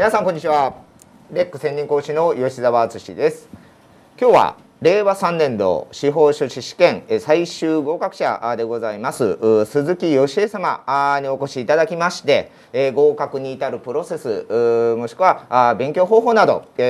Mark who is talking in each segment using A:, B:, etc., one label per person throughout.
A: 皆さんこんにちはレック専任講師の吉澤敦です今日は令和3年度司法書士試験最終合格者でございます鈴木義恵様にお越しいただきまして合格に至るプロセスもしくは勉強方法などお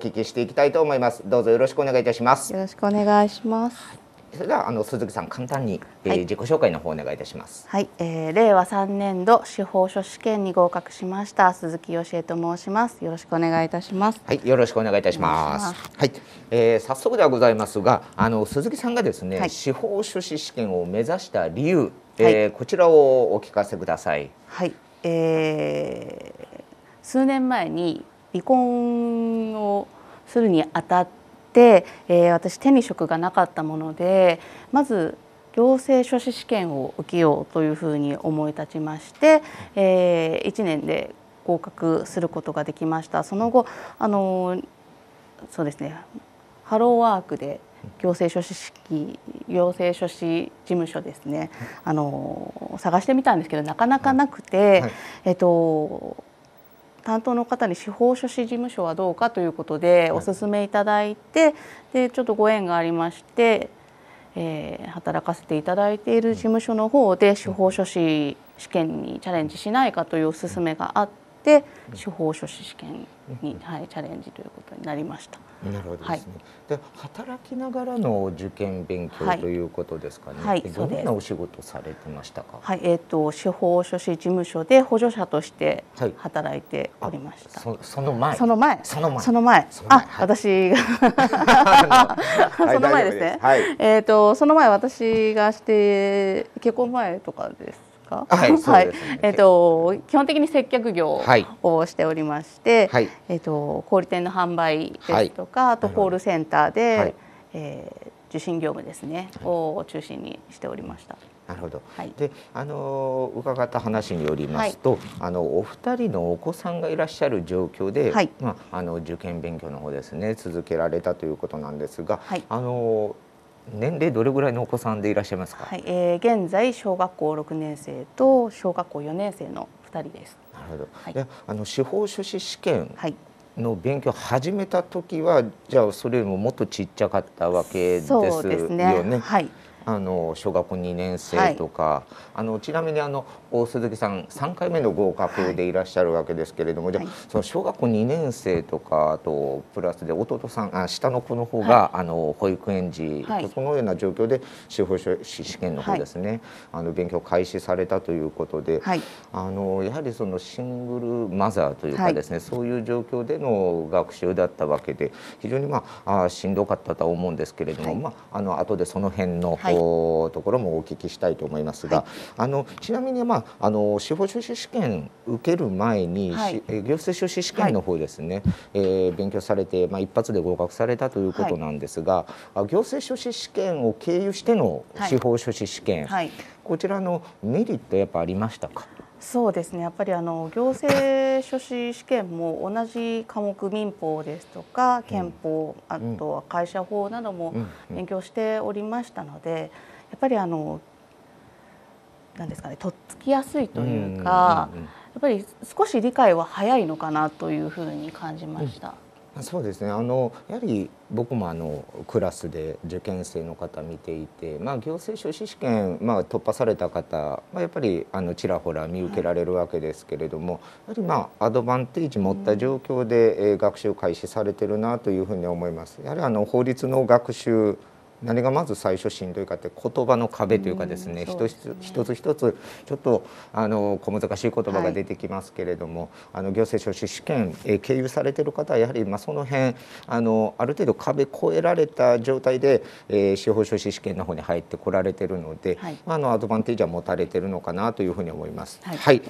A: 聞きしていきたいと思いますどうぞよろしくお願いいたします
B: よろしくお願いします
A: それではあの鈴木さん簡単に、えー、自己紹介の方お願いいたします。
B: はい、えー、令和三年度司法書試験に合格しました鈴木よしえと申します。よろしくお願いいたします。
A: はい、よろしくお願いいたします。ますはい、えー、早速ではございますが、あの鈴木さんがですね、はい、司法書士試験を目指した理由、えー、こちらをお聞かせください。
B: はい、えー、数年前に離婚をするにあたって、えー、私手に職がなかったものでまず行政書士試験を受けようというふうに思い立ちまして、えー、1年で合格することができましたその後あのそうですねハローワークで行政書士式行政書士事務所ですねあの探してみたんですけどなかなかなくて、はいはい、えっと担当の方に司法書士事務所はどうかということでお勧めいただいてでちょっとご縁がありまして、えー、働かせていただいている事務所の方で司法書士試験にチャレンジしないかというお勧めがあって。って司法書士試験に、はい、チャレンジということになりました。
A: なるほどですね。はい、で働きながらの受験勉強ということですかね。はい、どんなお仕事されてま
B: したか。はい、えっ、ー、と司法書士事務所で補助者として働いておりまし
A: た。はい、そその前。その前。その前。その
B: 前。あ、私 その前ですね。はい、えっ、ー、とその前私がして結婚前とかです。か。はい、はい、えっ、ー、と基本的に接客業をしておりまして、はい、えっ、ー、と小売店の販売ですとか、はい、あとコールセンターで、はい、えー、受信業務ですね、を中心にしておりました。なるほど。はい、
A: で、あの伺った話によりますと、はい、あのお二人のお子さんがいらっしゃる状況で、はい、まああの受験勉強の方ですね続けられたということなんですが、はい、あの年齢どれぐらいのお子さんでいらっしゃいますか。
B: はい、えー、現在小学校六年生と小学校四年生の二人です。
A: なるほど。はい、あの司法書士試験。の勉強を始めた時は、はい、じゃあそれよりももっとちっちゃかったわけですよね。そうですね。はい。あの小学校2年生とか、はい、あのちなみにあの鈴木さん3回目の合格でいらっしゃるわけですけれども、はい、じゃその小学校2年生とかあとプラスで弟さんあ下の子の方が、はい、あの保育園児、はい、そのような状況で司法書士試験の方ですね、あの勉強開始されたということで、あのやはりそのシングルマザーというかですね、そういう状況での学習だったわけで非常にまあしんどかったとは思うんですけれども、まああの後でその辺の、こうところもお聞きしたいと思いますが、はい、あのちなみに、まあ、あの司法書士試験受ける前に、はい、行政書士試験の方ですね、はい、えー、勉強されて、まあ、一発で合格されたということなんですが、はい、行政書士試験を経由しての司法書士試験、こちらのメリットやっぱありましたか
B: そうですねやっぱりあの行政書士試験も同じ科目民法ですとか憲法、うん、あとは会社法なども勉強しておりましたのでやっぱりあのなんですかねとっつきやすいというか、やっぱり少し理解は早いのかなというふうに感じました。うん
A: そうですねあのやはり僕もあのクラスで受験生の方見ていて、ま
B: あ、行政書士試験、
A: まあ、突破された方、まあ、やっぱりあのちらほら見受けられるわけですけれども、やはりまあアドバンテージ持った状況で、え学習開始されてるなというふうに思います。やはりあの法律の学習何がまず最初しんどいかって言葉の壁というかですね,、一つ一つ一つちょっとあの小難しい言葉が出てきますけれども、あの行政書士試験、え経由されてる方はやはりまあその辺あのある程度壁越えられた状態で、え司法書士試験の方に入ってこられてるので、あのアドバンテージは持たれてるのかなというふうに思います。はい、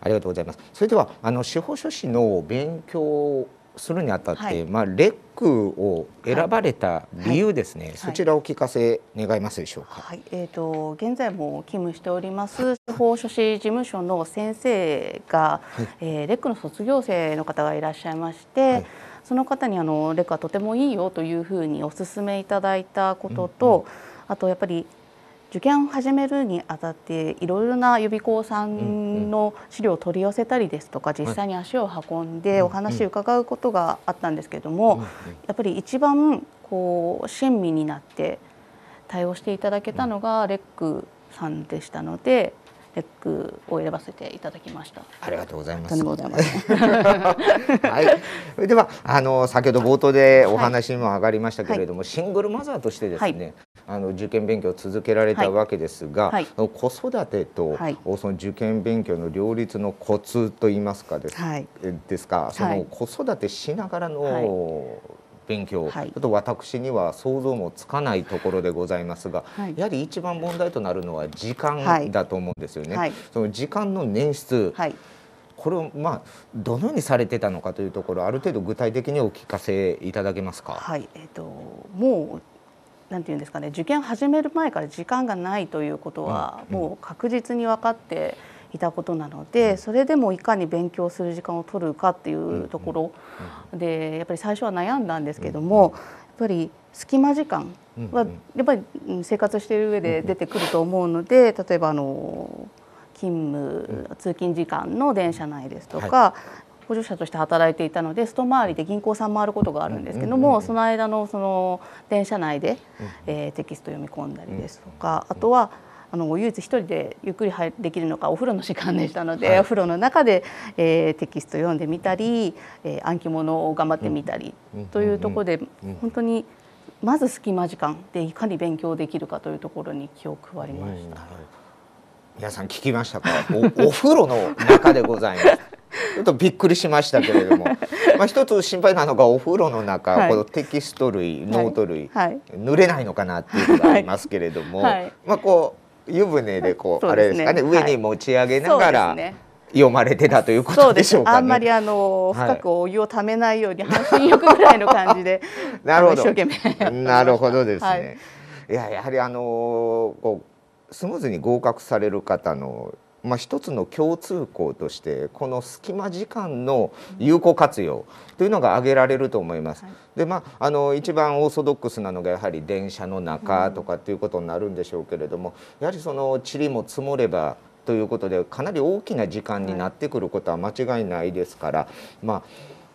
A: ありがとうございます。それではあの司法書士の勉強するにあたって、はい、まあ、レックを選ばれた理由ですね、はい、そちらを聞かせ願いますでしょうか、
B: はいえーと、現在も勤務しております司法書士事務所の先生が、はい、えー、レックの卒業生の方がいらっしゃいまして、その方にあのレックはとてもいいよというふうにお勧めいただいたことと、うんうん、あとやっぱり受験を始めるにあたっていろいろな予備校さんの資料を取り寄せたりですとか実際に足を運んでお話を伺うことがあったんですけどもやっぱり一番こう親身になって対応していただけたのがレックさんでしたので。ックを選ばせていただきました。あ
A: りがとうございます。ます
B: はい。では
A: あの先ほど冒頭でお話にも上がりましたけれども、はい、シングルマザーとしてですね、はい、あの受験勉強を続けられたわけですが、はい、子育てと、その受験勉強の両立のコツといいますかです,、ですか、その子育てしながらの、勉強、はい、ちょっと私には想像もつかないところでございますが、はい、やはり一番問題となるのは時間だと思うんですよね。はい、その時間の捻出、これをまあどのようにされてたのかというところある程度具体的にお聞かせいただけますか。は
B: いえーと、もうなんていうんですかね受験始める前から時間がないということはもう確実に分かって。うんうんいたことなのでそれでもいかに勉強する時間を取るかっていうところでやっぱり最初は悩んだんですけどもやっぱり隙間時間はやっぱり生活している上で出てくると思うので例えばあの勤務通勤時間の電車内ですとか、補助者として働いていたので外回りで銀行さん回ることがあるんですけども、その間のその電車内で、えテキスト読み込んだりですとかあとはあの唯一一人でゆっくりできるのがお風呂の時間でしたので、はい、お風呂の中で、えー、テキスト読んでみたり、えー、暗記物を頑張ってみたり、うん、というところで、うん、本当にまず隙間時間でいかに勉強できるかというところに気を配りま
A: した。はい、皆さん聞きましたかお お風呂の中でございます ちょっとびっくりしましたけれども、まあ一つ心配なのがお風呂の中、はい、このテキスト類、ノート類、はいはい、濡れないのかなっていうのがありますけれども、まあこう湯船でこうあれですかね上に持ち上げながら、読まれてたということでしょうか、ね、あんま
B: りあの 深くお湯をためないように半身浴ぐらいの感じで、なるほど。一生懸
A: 命。なるほどですね。い、ややはりあのこうスムーズに合格される方のまあ、一つの共通項としてこの隙間時間の有効活用というのが挙げられると思います。はい、でまああの一番オーソドックスなのがやはり電車の中とかっていうことになるんでしょうけれども、やはりその塵も積もればということでかなり大きな時間になってくることは間違いないですから、はい、まあ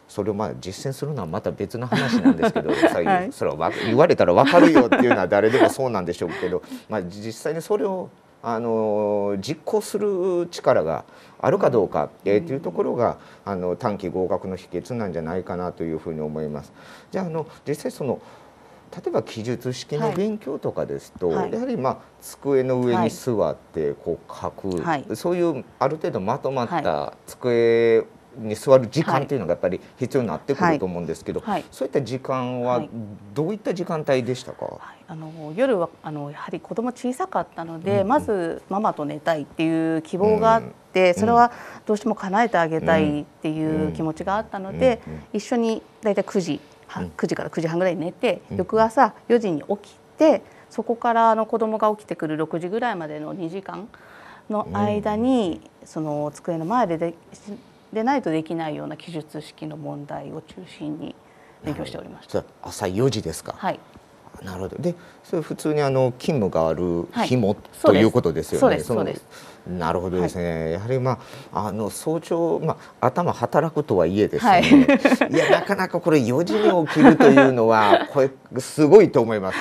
A: それをまあ実践するのはまた別の話なんですけど、はい、それは言われたら分かるよっていうのは誰でもそうなんでしょうけど、まあ、実際にそれをあの実行する力があるかどうかっていうところがあの短期合格の秘訣なんじゃないかなというふうに思います。じゃああの実際その例えば記述式の勉強とかですと、はい、やはりまあ机の上に座ってこう書く、はい、そういうある程度まとまった机に座る時間っていうのがやっぱり必要になってくると思うんですけど、はいはい、そういった時間はどういった時間帯でした
B: か、はい、あの夜はあのやはり子供小さかったので、うんうん、まずママと寝たいっていう希望があって、うん、それはどうしても叶えてあげたいっていう気持ちがあったので、うんうん、一緒に大体9時9時から9時半ぐらい寝て、翌朝4時に起きてそこからあの子供が起きてくる6時ぐらいまでの2時間の間に、その机の前でででないとできないような記述式の問題を中心に勉強しておりまし
A: た。朝4時ですか。はい。なるほどでそれ普通にあの勤務がある日も、はい、ということですよね。そうですなるほどですね、はい、やはり、まあ、あの早朝、まあ、頭働くとはいえですね、は
B: い、
A: いやなかなかこれ4時に起きるというのは これすごいと思います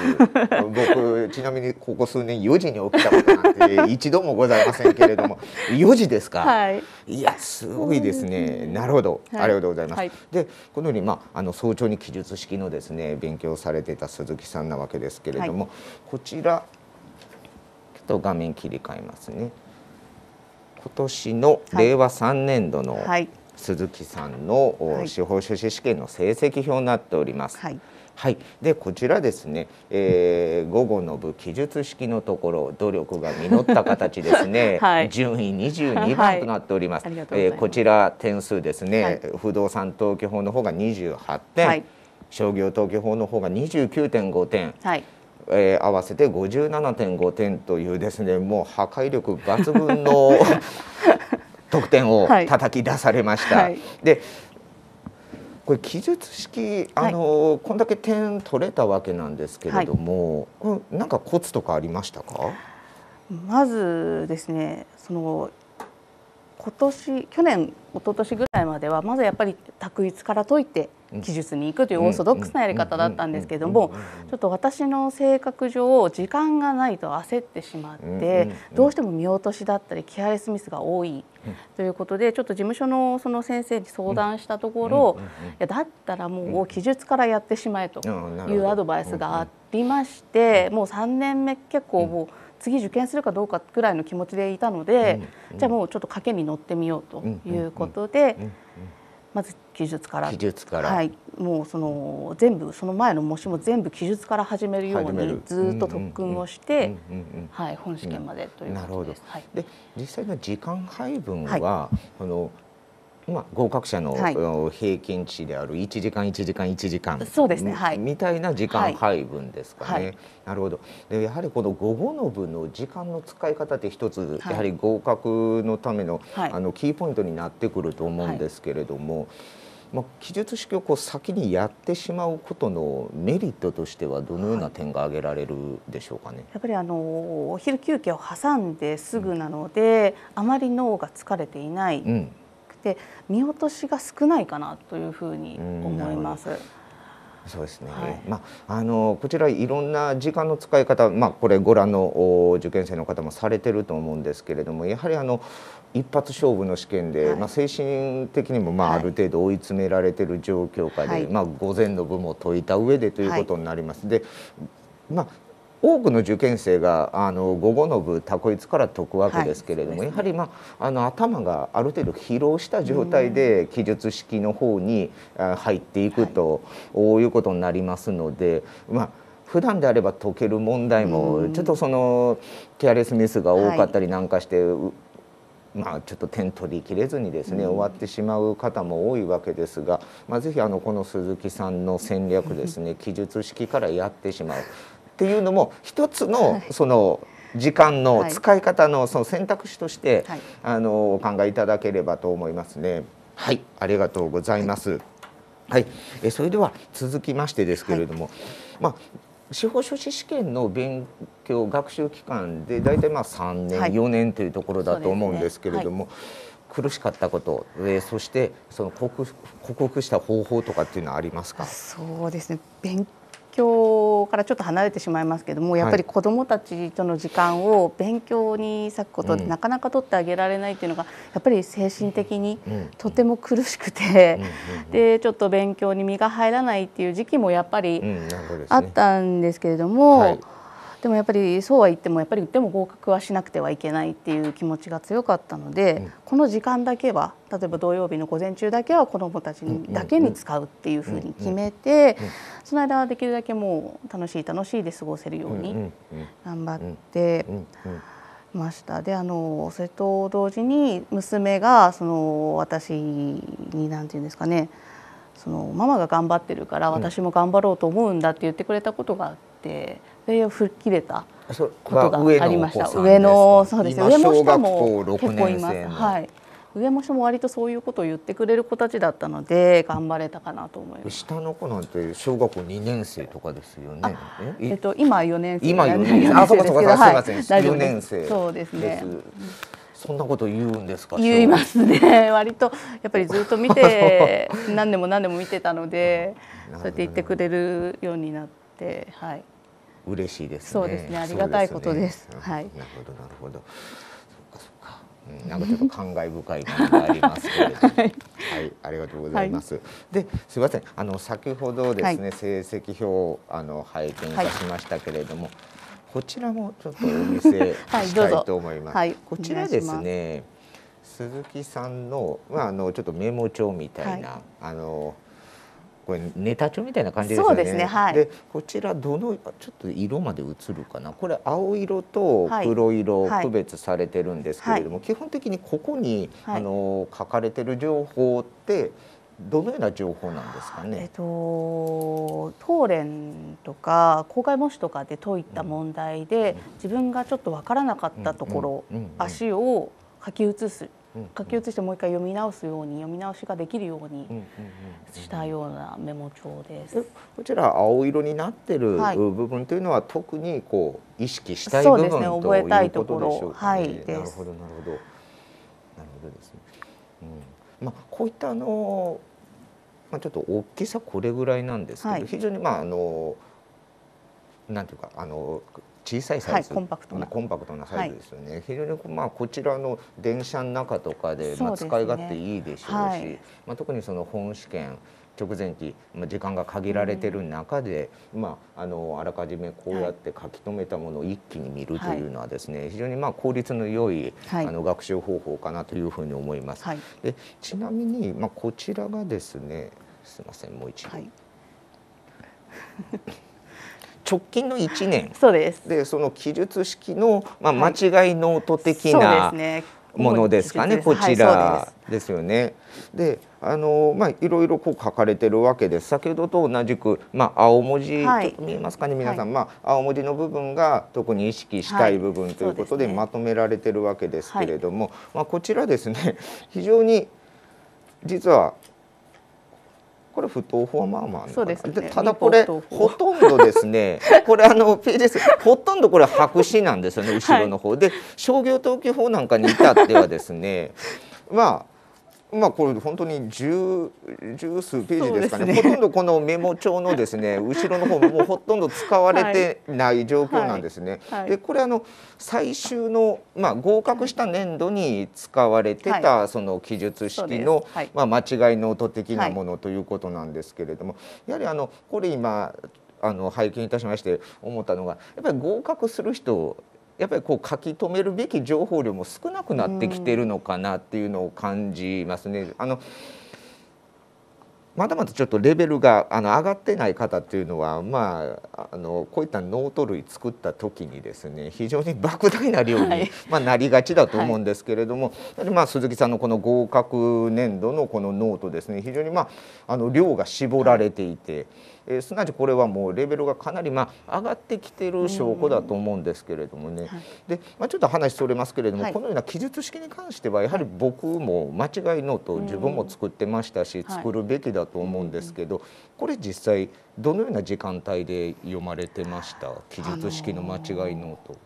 A: 僕ちなみにここ数年4時に起きたことなんて一度もございませんけれども4 時ですか、はい、いやすごいですねなるほど、はい、ありがとうございます。でこのように、まあ、あの早朝に記述式のですね勉強されてた鈴木さんなわけですけれども、はい、こちらちょっと画面切り替えますね。今年の令和3年度の、鈴木さんの、司法書士試験の成績表になっております。はい、はい、でこちらですね、えー、午後の部記述式のところ努力が実った形ですね、はい、順位22番となっております。はい、えー、こちら点数ですね、不動産登記法の方が28点。商業登記法の方が29.5点、はい、えー、合わせて57.5点というですねもう破壊力抜群の 得点を叩き出されました。はい、でこれ記述式あの、はい、こんだけ点取れたわけなんですけれども、はい、なんかコツとかありましたか
B: まずですねその今年去年一昨年ぐらいまではまずやっぱり択一から解いて記述に行くというオーソドックスなやり方だったんですけどもちょっと私の性格上時間がないと焦ってしまってどうしても見落としだったりケアレスミスが多いということでちょっと事務所のその先生に相談したところいやだったらもう記述からやってしまえというアドバイスがありましてもう3年目結構もう。次受験するかどうかぐらいの気持ちでいたので、うんうん、じゃあもうちょっと賭けに乗ってみようということで、うんうんうん、まず記述から記述から、はい、もうその全部その前の模試も全部記述から始めるようにずっと特訓をして、はい、本試験までというこ
A: とです。はい、で実際の時間配分は、はい、あのまあ、合格者の平均値である1時間1時間1時間そうですね、はい、みたいな時間配分ですかね。はいはい、なるほどでやはりこの午後の部の時間の使い方って一つ、やはり合格のための,、あのキーポイントになってくると思うんですけれども。まあ、記述式をこう先にやってしまうことのメリットとしてはどのような点が挙げられるでしょうかね、はい、
B: やっぱりあのお昼休憩を挟んですぐなので、うん、あまり脳が疲れていない、うん、て見落としが少ないかなというふうに思います。
A: そうですね、はい、まあ、あのこちらいろんな時間の使い方、まあ、これご覧の受験生の方もされていると思うんですけれどもやはりあの一発勝負の試験で、はい、まあ、精神的にもまあある程度追い詰められている状況下で、はい、まあ、午前の部も解いた上でということになります。でまあ、多くの受験生があの午後の部たこいつから解くわけですけれども、はいね、やはり、まあ、あの頭がある程度疲労した状態で記述式の方に入っていくと、はい、いうことになりますので、まあ普段であれば解ける問題もちょっとそのケアレスミスが多かったりなんかして、はいまあ、ちょっと点取りきれずにですね、終わってしまう方も多いわけですが、まあ、ぜひあのこの鈴木さんの戦略ですね 記述式からやってしまうっていうのも一つのその時間の使い方のその選択肢として、あのお考えいただければと思いますね。はい、ありがとうございます。はい、えそれでは続きましてですけれども、まあ司法書士試験の勉強学習期間でだいたいまあ3年、は4年というところだと思うんですけれども、苦しかったこと、えー、そしてその克服克服した方法とかっていうのはありますか
B: そうですね勉強からちょっと離れてしまいますけどもやっぱり子どもたちとの時間を勉強に割くことでなかなか取ってあげられないっていうのがやっぱり精神的にとても苦しくて でちょっと勉強に身が入らないっていう時期もやっぱりあったんですけれども。でもやっぱりそうは言ってもやっぱりでも合格はしなくてはいけないっていう気持ちが強かったので、うん、この時間だけは例えば土曜日の午前中だけは子どもたちにだけに使うっていうふうに決めて、その間はできるだけもう楽しい楽しいで過ごせるように頑張ってました。であのそれと同時に娘がその私に何て言うんですかねそのママが頑張ってるから私も頑張ろうと思うんだって言ってくれたことがあって。れを吹っ切れた
A: ことがありました上のそうです上も下も結構います、は
B: い、上も下も割とそういうことを言ってくれる子たちだったので頑張れたかなと思い
A: ます下の子なんて小学校2年生とかですよねえっと今4年生今4年生あそうかそうか、はすみません4年生そうですねそんなこと言うんですか。言いますね。割
B: とやっぱりずっと見て 何年も何年も見てたので、そうやって言ってくれるようになって、はい。
A: 嬉しいです、ね、そうですね。ありがたいことです。ですね、はい。なるほどなるほど。そそか、か。うん、なんかちょっと感慨深いものがありますけれども、はい、ありがとうございます。はい、ですみません、あの先ほどですね、はい、成績表をあの拝見いたしましたけれども、こちらもちょっとお見せ したいと思います。こちらですね、す鈴木さんのまああのちょっとメモ帳みたいな、あの。これネタ帳みたいな感じですね。そうですね。はい。でこちらどのちょっと色まで映るかな。これ青色と黒色区別されてるんですけれども、はいはい、基本的にここに、はい、あの書かれてる情報ってどのような情報なんです
B: かね。えっと当連とか公開模試とかで解いた問題で、うん、自分がちょっとわからなかったところ、うんうん、足を書き写す書き写してもう一回読み直すように読み直しができるようにしたようなメモ帳です。こちら
A: 青色になってる部分というのは、特にこう意識したい部分ということでしょうかね。ね覚はい、なるほどなるほどなるほどですね。うん、まあこういったあのまあちょっと大きさこれぐらいなんですけど、はい、非常にまああのなんていうかあの小さいサイズ、はい、コンパクトなコンパクトなサイズですよね、はい、非常にまあこちらの電車の中とかでまあ使い勝手いいでしょうし、はい、まあ、特にその本試験直前期、まあ、時間が限られてる中で、うん、まあ、あのあらかじめこうやって書き留めたものを一気に見るというのはですね、はい、非常にまあ効率の良い、はい、あの学習方法かなというふうに思います。はい、でちなみに、まあ、こちらがですねすみませんもう一度。はい直近の1年そうですでその記述式の、まあ、間違いノート的な、ものですかね、こちらですよね。であのまあ、いろいろこう書かれてるわけです先ほどと同じく、まあ、青文字、はい、見えますかね皆さん、はい、まあ、青文字の部分が特に意識したい部分ということではいでね、まとめられてるわけですけれども、まあ、こちらですね非常に実はこれ不当法マーマあそ
B: うです、ね、ただこれほと
A: んどですね これあのページほとんどこれ白紙なんですよね後ろの方、はい、で商業登記法なんかに至ってはですねまあまあ、これ本当に十十数ページですかね、ね、ほとんどこのメモ帳のですね 後ろの方もうほとんど使われてない状況なんですね。はいはい、でこれあの最終の、まあ、合格した年度に使われてた、その記述式の、はい、まあ、間違いノート的なものということなんですけれども、やはりあのこれ今あの拝見いたしまして思ったのがやっぱり合格する人やっぱりこう書き留めるべき情報量も少なくなってきてるのかなっていうのを感じますね。あのまだまだちょっとレベルがあの上がってない方っていうのは、まあ、あのこういったノート類作った時にですね非常に莫大な量に、はい、まあ、なりがちだと思うんですけれども、はい、まあ、鈴木さんのこの合格年度のこのノートですね非常に、まあ、あの量が絞られていて。はいえー、すなわちこれはもうレベルがかなりまあ上がってきてる証拠だと思うんですけれどもね、はい、でまあ、ちょっと話それますけれども、はい、このような記述式に関してはやはり僕も間違いのと自分も作ってましたし、作るべきだと思うんですけど、これ実際どのような時間帯で読まれてました記述式の間違いノート。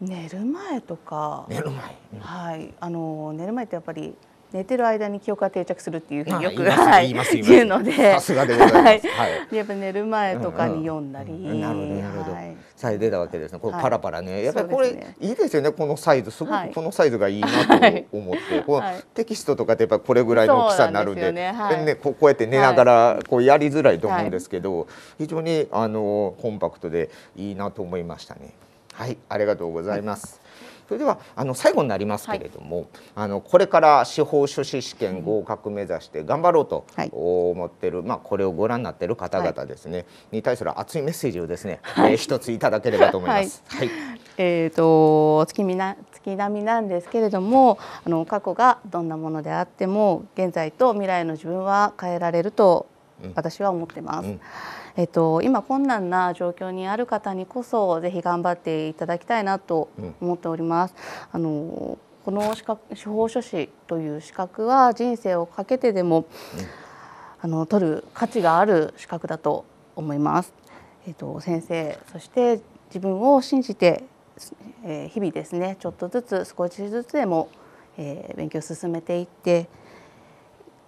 B: 寝る前とか寝る前、うん、はいあの寝る前ってやっぱり寝てる間に記憶が定着するっていうふうによく、はい、言うのでさすがでございます、はい、やっぱ寝る前とかに読んだり、う
A: んうん、なるほどなるほど、はい、さえ出たわけですねこうパラパラね、はい、やっぱりこれ、ね、いいですよねこのサイズすごくこのサイズがいいなと思って、このテキストとかってやっぱこれぐらいの大きさになるんでね、ね、こうやって寝ながらこうやりづらいと思うんですけど、非常にあのコンパクトでいいなと思いましたねはいありがとうございます、それではあの最後になりますけれども、はい、あのこれから司法書士試験合格目指して頑張ろうと思ってる、はい、まあ、これをご覧になっている方々ですね、はい、に対する熱いメッセージをですね、はい、えー、一ついただければと思います。はい
B: えーと月見な月並みなんですけれどもあの過去がどんなものであっても現在と未来の自分は変えられると私は思ってます。うん、えっと今困難な状況にある方にこそぜひ頑張っていただきたいなと思っております。あのこの資格司法書士という資格は人生をかけてでも、あの取る価値がある資格だと思います。えっと先生そして自分を信じて、えー、日々ですねちょっとずつ少しずつでも、えー、勉強を進めていって。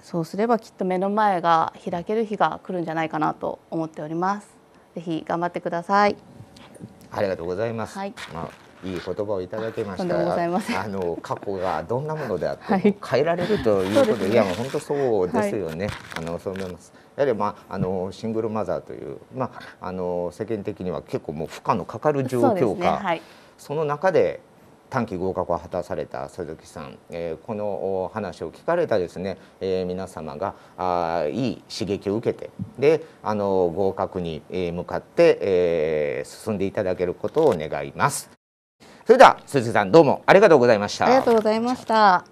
B: そうすればきっと目の前が開ける日が来るんじゃないかなと思っておりますぜひ頑張ってください
A: ありがとうございます、はい、まあ、いい言葉をいただきましたあの過去がどんなものであって、は変えられるということで、ね、いやもう本当そうですよね、はい、あのそう思いますやはり、まあ、あのシングルマザーという、まあ、あの世間的には結構もう負荷のかかる状況下そ、ね,、の中で短期合格を果たされた鈴木さん、えこの話を聞かれたですね、え皆様があいい刺激を受けてであの合格に向かって、え進んでいただけることを願います。それでは鈴木さんどうもありがとうございました。ありがと
B: うございました。